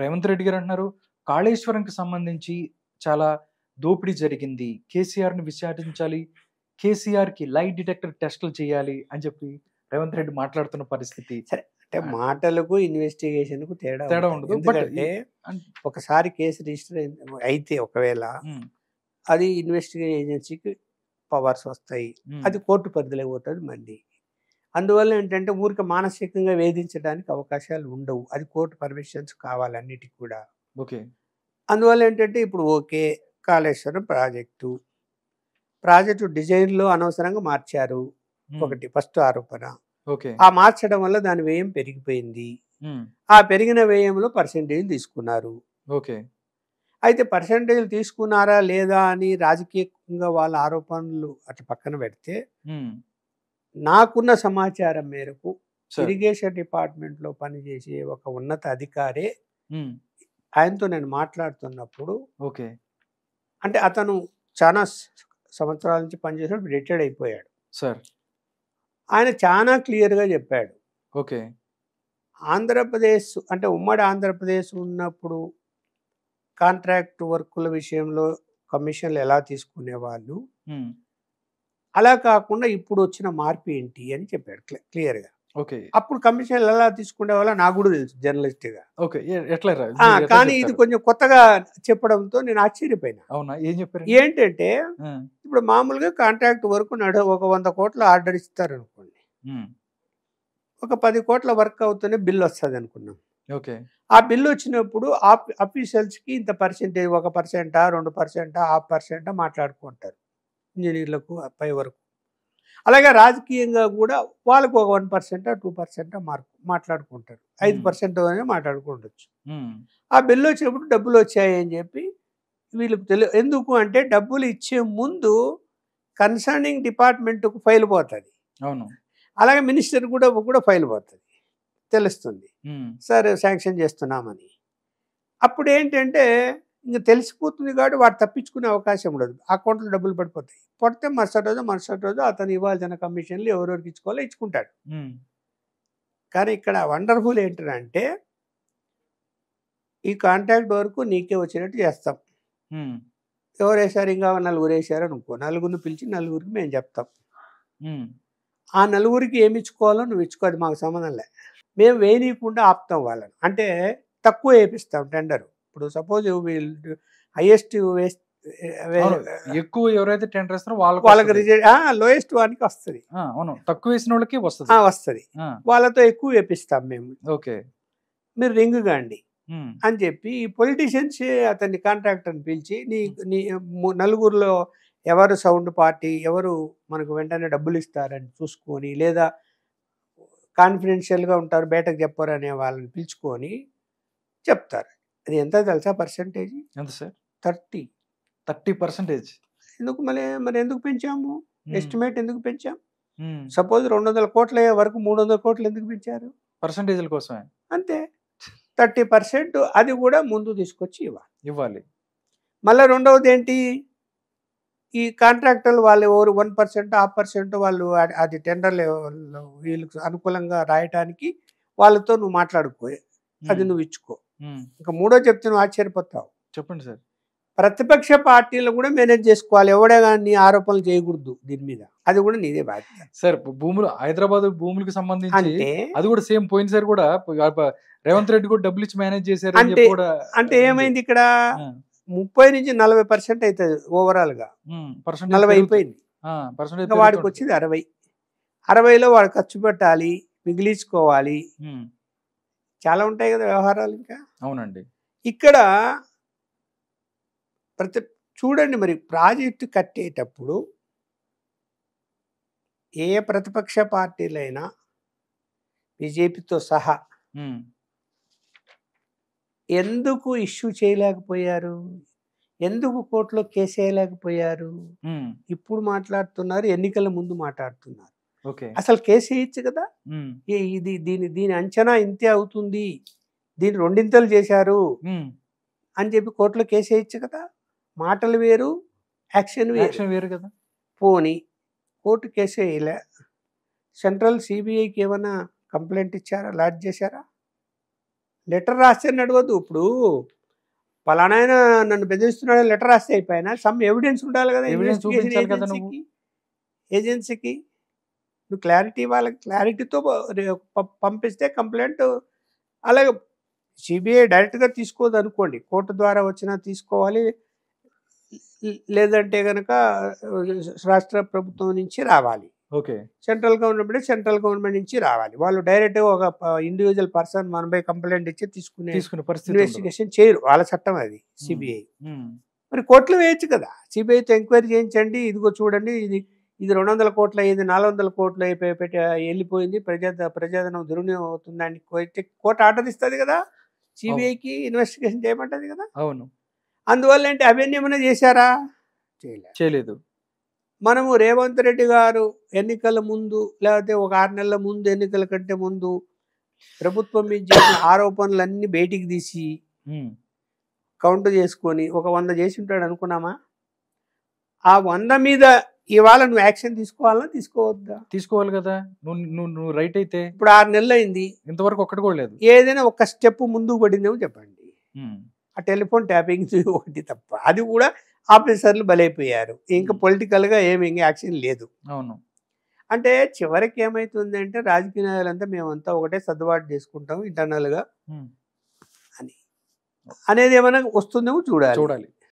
రేవంత్ రెడ్డి గారు అంటున్నారు కాళేశ్వరంకి సంబంధించి చాలా దోపిడీ జరిగింది కేసీఆర్ని విచారించాలి కేసీఆర్కి లైట్ డిటెక్టర్ టెస్టులు చేయాలి అని చెప్పి రేవంత్ రెడ్డి మాట్లాడుతున్న పరిస్థితి సరే అంటే మాటలకు ఇన్వెస్టిగేషన్కు తేడా తేడా ఉండదు ఎందుకంటే ఒకసారి కేసు రిజిస్టర్ అయితే ఒకవేళ అది ఇన్వెస్టిగేషన్ ఏజెన్సీకి పవర్స్ వస్తాయి అది కోర్టు పరిధిలో పోతుంది మళ్ళీ అందువల్ల ఏంటంటే ఊరికి మానసికంగా వేధించడానికి అవకాశాలు ఉండవు అది కోర్టు పర్మిషన్స్ కావాలి అన్నిటికి కూడా ఓకే అందువల్ల ఏంటంటే ఇప్పుడు ఓకే కాళేశ్వరం ప్రాజెక్టు ప్రాజెక్టు డిజైన్లో అనవసరంగా మార్చారు ఒకటి ఫస్ట్ ఆరోపణ ఆ మార్చడం వల్ల దాని వ్యయం పెరిగిపోయింది ఆ పెరిగిన వ్యయంలో పర్సెంటేజ్ తీసుకున్నారు ఓకే అయితే పర్సెంటేజ్ తీసుకున్నారా లేదా అని రాజకీయంగా వాళ్ళ ఆరోపణలు అటు పక్కన పెడితే నాకున్న సమాచారం మేరకు ఇరిగేషన్ డిపార్ట్మెంట్లో పనిచేసే ఒక ఉన్నత అధికారే ఆయనతో నేను మాట్లాడుతున్నప్పుడు ఓకే అంటే అతను చాలా సంవత్సరాల నుంచి పనిచేసినప్పుడు రిటైర్డ్ అయిపోయాడు సార్ ఆయన చాలా క్లియర్గా చెప్పాడు ఓకే ఆంధ్రప్రదేశ్ అంటే ఉమ్మడి ఆంధ్రప్రదేశ్ ఉన్నప్పుడు కాంట్రాక్ట్ వర్కుల విషయంలో కమిషన్లు ఎలా తీసుకునేవాళ్ళు అలా కాకుండా ఇప్పుడు వచ్చిన మార్పు ఏంటి అని చెప్పాడు క్లియర్గా ఓకే అప్పుడు కమిషన్ ఎలా తీసుకునే వాళ్ళ నాకు కూడా తెలుసు జర్నలిస్ట్ ఓకే ఎట్లా కానీ ఇది కొంచెం కొత్తగా చెప్పడంతో నేను ఆశ్చర్యపోయినా అవునా ఏం చెప్పారు ఏంటంటే ఇప్పుడు మామూలుగా కాంట్రాక్ట్ వరకు నడు ఒక వంద కోట్ల ఆర్డర్ ఇస్తారు అనుకోండి ఒక పది కోట్ల వర్క్ అవుతూనే బిల్ వస్తుంది అనుకున్నాం ఓకే ఆ బిల్ వచ్చినప్పుడు కి ఇంత పర్సెంటేజ్ ఒక పర్సెంటా రెండు పర్సెంటా హాఫ్ పర్సెంటా మాట్లాడుకుంటారు ఇంజనీర్లకు పై వరకు అలాగే రాజకీయంగా కూడా వాళ్ళకు ఒక వన్ పర్సెంటా టూ పర్సెంటా మార్కు మాట్లాడుకుంటారు ఐదు పర్సెంట్ అనే ఆ బిల్లు వచ్చినప్పుడు డబ్బులు వచ్చాయని చెప్పి వీళ్ళకి తెలియ ఎందుకు అంటే డబ్బులు ఇచ్చే ముందు కన్సర్నింగ్ డిపార్ట్మెంట్కు ఫైల్ పోతుంది అవును అలాగే మినిస్టర్ కూడా కూడా ఫైల్ పోతుంది తెలుస్తుంది సరే శాంక్షన్ చేస్తున్నామని అప్పుడు ఏంటంటే ఇంకా తెలిసిపోతుంది కాబట్టి వాడు తప్పించుకునే అవకాశం ఉండదు అకౌంట్లో డబ్బులు పడిపోతాయి పడితే మరుసటి రోజు మరుసటి రోజు అతను ఇవ్వాల్సిన కమిషన్లు ఎవరెవరికి ఇచ్చుకోవాలో ఇచ్చుకుంటాడు కానీ ఇక్కడ వండర్ఫుల్ ఏంటంటే ఈ కాంటాక్ట్ వరకు నీకే వచ్చినట్టు చేస్తాం ఎవరు వేశారు ఇంకా నలుగురు వేశారు అనుకో నలుగురిని పిలిచి నలుగురికి మేము చెప్తాం ఆ నలుగురికి ఏమి ఇచ్చుకోవాలో నువ్వు ఇచ్చుకోదు మాకు సంబంధం లే మేము వేయనీయకుండా ఆపుతాం వాళ్ళని అంటే తక్కువ వేపిస్తాం టెండరు ఇప్పుడు సపోజ్ హైయెస్ట్ వేస్ట్ ఎక్కువ ఎవరైతే టెండర్ ఇస్తారో వాళ్ళకి వాళ్ళకి రిజల్ట్ లోయెస్ట్ వానికి వస్తుంది తక్కువ వేసిన వాళ్ళకి వస్తుంది వస్తుంది వాళ్ళతో ఎక్కువ వేపిస్తాం మేము ఓకే మీరు రింగ్ కాండి అని చెప్పి ఈ పొలిటీషియన్స్ అతన్ని కాంట్రాక్టర్ని పిలిచి నీ నీ నలుగురిలో ఎవరు సౌండ్ పార్టీ ఎవరు మనకు వెంటనే డబ్బులు ఇస్తారని చూసుకొని లేదా కాన్ఫిడెన్షియల్గా ఉంటారు బయటకు చెప్పారు అనే వాళ్ళని పిలుచుకొని చెప్తారు అది ఎంత తెలుసా పర్సంటేజ్ ఎంత సార్ థర్టీ థర్టీ పర్సంటేజ్ ఎందుకు మళ్ళీ మరి ఎందుకు పెంచాము ఎస్టిమేట్ ఎందుకు పెంచాం సపోజ్ రెండు వందల కోట్ల వరకు మూడు వందల కోట్లు ఎందుకు పెంచారు పర్సంటేజ్ల కోసమే అంతే థర్టీ పర్సెంట్ అది కూడా ముందు తీసుకొచ్చి ఇవ్వాలి ఇవ్వాలి మళ్ళీ రెండవది ఏంటి ఈ కాంట్రాక్టర్లు వాళ్ళు ఎవరు వన్ పర్సెంట్ ఆ పర్సెంట్ వాళ్ళు అది టెండర్లు వీళ్ళకి అనుకూలంగా రాయటానికి వాళ్ళతో నువ్వు మాట్లాడుకో అది నువ్వు ఇచ్చుకో ఇంకా మూడో చెప్తే ఆశ్చర్యపోతావు చెప్పండి సార్ ప్రతిపక్ష పార్టీలు కూడా మేనేజ్ చేసుకోవాలి ఎవడే కానీ ఆరోపణలు చేయకూడదు దీని మీద అది కూడా నీదే బాధ్యత సార్ భూములు హైదరాబాద్ భూములకు సంబంధించి అది కూడా సేమ్ పోయింది సార్ కూడా రేవంత్ రెడ్డి కూడా డబ్బులు ఇచ్చి మేనేజ్ చేశారు అంటే అంటే ఏమైంది ఇక్కడ ముప్పై నుంచి నలభై పర్సెంట్ అవుతుంది ఓవరాల్ గా నలభై అయిపోయింది వాడికి వచ్చింది అరవై అరవైలో వాడు ఖర్చు పెట్టాలి మిగిలించుకోవాలి చాలా ఉంటాయి కదా వ్యవహారాలు ఇంకా అవునండి ఇక్కడ ప్రతి చూడండి మరి ప్రాజెక్టు కట్టేటప్పుడు ఏ ప్రతిపక్ష పార్టీలైనా బీజేపీతో సహా ఎందుకు ఇష్యూ చేయలేకపోయారు ఎందుకు కోర్టులో కేసు వేయలేకపోయారు ఇప్పుడు మాట్లాడుతున్నారు ఎన్నికల ముందు మాట్లాడుతున్నారు అసలు కేసు వేయచ్చు కదా ఇది దీని దీని అంచనా ఇంతే అవుతుంది దీని రెండింతలు చేశారు అని చెప్పి కోర్టులో కేసు వేయచ్చు కదా మాటలు వేరు యాక్షన్ వేరు వేరు కదా పోని కోర్టు కేసు వేయలే సెంట్రల్ సిబిఐకి ఏమైనా కంప్లైంట్ ఇచ్చారా లాడ్జ్ చేశారా లెటర్ రాస్తే నడవద్దు ఇప్పుడు పలానాయన నన్ను బెదిరిస్తున్నాడు లెటర్ రాస్తే అయిపోయినా సమ్ ఎవిడెన్స్ ఉండాలి కదా ఏజెన్సీకి నువ్వు క్లారిటీ వాళ్ళకి క్లారిటీతో పంపిస్తే కంప్లైంట్ అలాగే సిబిఐ డైరెక్ట్గా తీసుకోదు అనుకోండి కోర్టు ద్వారా వచ్చినా తీసుకోవాలి లేదంటే కనుక రాష్ట్ర ప్రభుత్వం నుంచి రావాలి okay central government central government నుంచి రావాలి వాళ్ళు డైరెక్ట్ ఒక ఇండివిజువల్ పర్సన్ మనపై కంప్లైంట్ ఇచ్చి తీసుకునే పరిస్థితి ఇన్వెస్టిగేషన్ చేయరు వాళ్ళ చట్టం అది సిబిఐ మరి కోర్టులో వేయచ్చు కదా సిబిఐతో ఎంక్వైరీ చేయించండి ఇదిగో చూడండి ఇది ఇది రెండు వందల కోట్లు అయ్యింది నాలుగు వందల కోట్లు అయిపోయి పెట్టి వెళ్ళిపోయింది ప్రజా ప్రజాధనం దుర్వినియోగం అవుతుందని కోర్టు ఆర్డర్ ఇస్తుంది కదా సిబిఐకి ఇన్వెస్టిగేషన్ చేయమంటుంది కదా అవును అందువల్ల ఏంటి అవన్నీ చేశారా చేశారా చేయలేదు మనము రేవంత్ రెడ్డి గారు ఎన్నికల ముందు లేకపోతే ఒక ఆరు నెలల ముందు ఎన్నికల కంటే ముందు ప్రభుత్వం మీద చేసిన ఆరోపణలన్నీ బయటికి తీసి కౌంటు చేసుకొని ఒక వంద చేసి ఉంటాడు అనుకున్నామా ఆ వంద మీద ఇవాళ నువ్వు యాక్షన్ తీసుకోవాలా తీసుకోవద్దా తీసుకోవాలి కదా నువ్వు నువ్వు రైట్ అయితే ఇప్పుడు ఆరు నెలలు అయింది ఇంతవరకు ఒక్కటి కూడా లేదు ఏదైనా ఒక స్టెప్ ముందుకు పడిందేమో చెప్పండి ఆ టెలిఫోన్ ట్యాపింగ్ ఒకటి తప్ప అది కూడా ఆఫీసర్లు బలైపోయారు ఇంకా పొలిటికల్గా ఏమి ఇంకా యాక్షన్ లేదు అవును అంటే చివరికి ఏమైతుంది అంటే రాజకీయ నాయకులంతా మేమంతా ఒకటే సర్దుబాటు చేసుకుంటాం ఇంటర్నల్గా అని అనేది ఏమైనా వస్తుందేమో చూడాలి చూడాలి